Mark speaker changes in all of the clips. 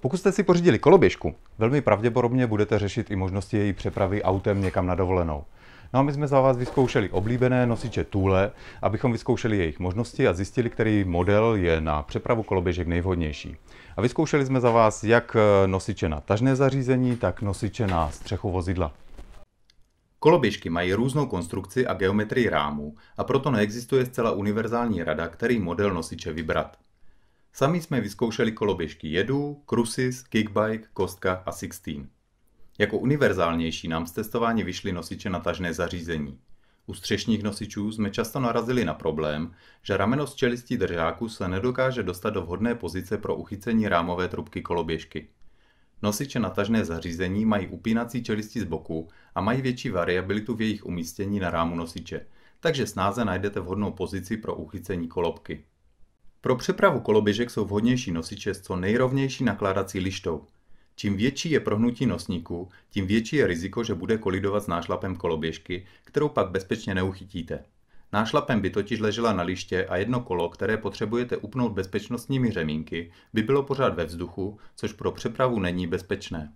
Speaker 1: Pokud jste si pořídili koloběžku, velmi pravděpodobně budete řešit i možnosti její přepravy autem někam na dovolenou. No a my jsme za vás vyzkoušeli oblíbené nosiče tule, abychom vyzkoušeli jejich možnosti a zjistili, který model je na přepravu koloběžek nejvhodnější. A vyzkoušeli jsme za vás jak eh, nosiče na tažné zařízení, tak nosiče na střechu vozidla. Koloběžky mají různou konstrukci a geometrii rámů a proto neexistuje zcela univerzální rada, který model nosiče vybrat. Sami jsme vyzkoušeli koloběžky jedu, krusis, kickbike, kostka a sixteen. Jako univerzálnější nám z testování vyšly nosiče na tažné zařízení. U střešních nosičů jsme často narazili na problém, že rameno z čelistí držáku se nedokáže dostat do vhodné pozice pro uchycení rámové trubky koloběžky. Nosiče na tažné zařízení mají upínací čelisti z boku a mají větší variabilitu v jejich umístění na rámu nosiče, takže snáze najdete vhodnou pozici pro uchycení kolobky. Pro přepravu koloběžek jsou vhodnější nosiče s co nejrovnější nakládací lištou. Čím větší je prohnutí nosníku, tím větší je riziko, že bude kolidovat s nášlapem koloběžky, kterou pak bezpečně neuchytíte. Nášlapem by totiž ležela na liště a jedno kolo, které potřebujete upnout bezpečnostními řemínky, by bylo pořád ve vzduchu, což pro přepravu není bezpečné.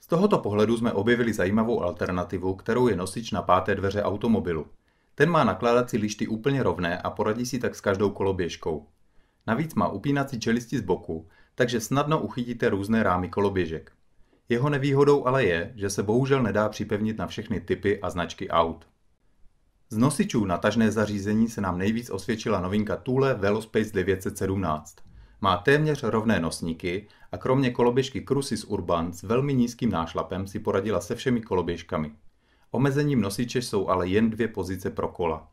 Speaker 1: Z tohoto pohledu jsme objevili zajímavou alternativu, kterou je nosič na páté dveře automobilu. Ten má nakládací lišty úplně rovné a poradí si tak s každou koloběžkou. Navíc má upínací čelisti z boku, takže snadno uchytíte různé rámy koloběžek. Jeho nevýhodou ale je, že se bohužel nedá připevnit na všechny typy a značky aut. Z nosičů na tažné zařízení se nám nejvíc osvědčila novinka Thule Velospace 917. Má téměř rovné nosníky a kromě koloběžky Crucis Urban s velmi nízkým nášlapem si poradila se všemi koloběžkami. Omezením nosiče jsou ale jen dvě pozice pro kola.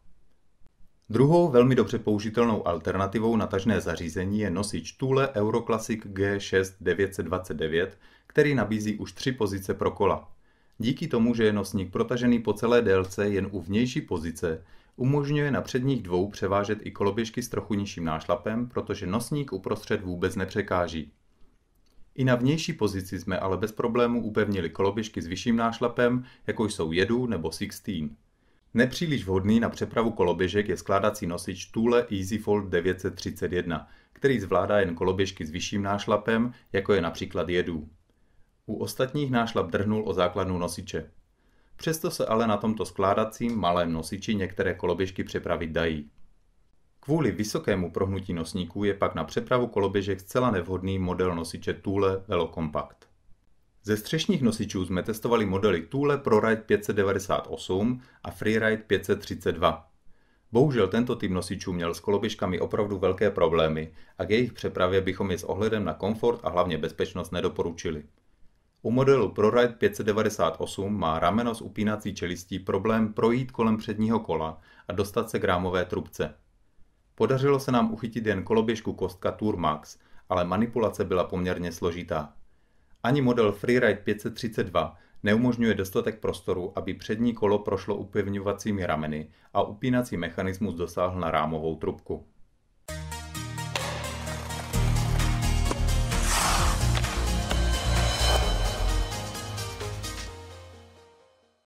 Speaker 1: Druhou velmi dobře použitelnou alternativou na tažné zařízení je nosič Tule Euroclassic G6 929, který nabízí už tři pozice pro kola. Díky tomu, že je nosník protažený po celé délce jen u vnější pozice, umožňuje na předních dvou převážet i koloběžky s trochu nižším nášlapem, protože nosník uprostřed vůbec nepřekáží. I na vnější pozici jsme ale bez problému upevnili koloběžky s vyšším nášlapem, jako jsou jedu nebo sixteen. Nepříliš vhodný na přepravu koloběžek je skládací nosič Thule EasyFold 931, který zvládá jen koloběžky s vyšším nášlapem, jako je například jedů. U ostatních nášlap drhnul o základnu nosiče. Přesto se ale na tomto skládacím malém nosiči některé koloběžky přepravit dají. Kvůli vysokému prohnutí nosníků je pak na přepravu koloběžek zcela nevhodný model nosiče Thule Velocompact. Ze střešních nosičů jsme testovali modely Thule ProRide 598 a Freeride 532. Bohužel tento typ nosičů měl s koloběžkami opravdu velké problémy a k jejich přepravě bychom je s ohledem na komfort a hlavně bezpečnost nedoporučili. U modelu ProRide 598 má rameno s upínací čelistí problém projít kolem předního kola a dostat se k rámové trubce. Podařilo se nám uchytit jen koloběžku kostka Tour Max, ale manipulace byla poměrně složitá. Ani model Freeride 532 neumožňuje dostatek prostoru, aby přední kolo prošlo upevňovacími rameny a upínací mechanismus dosáhl na rámovou trubku.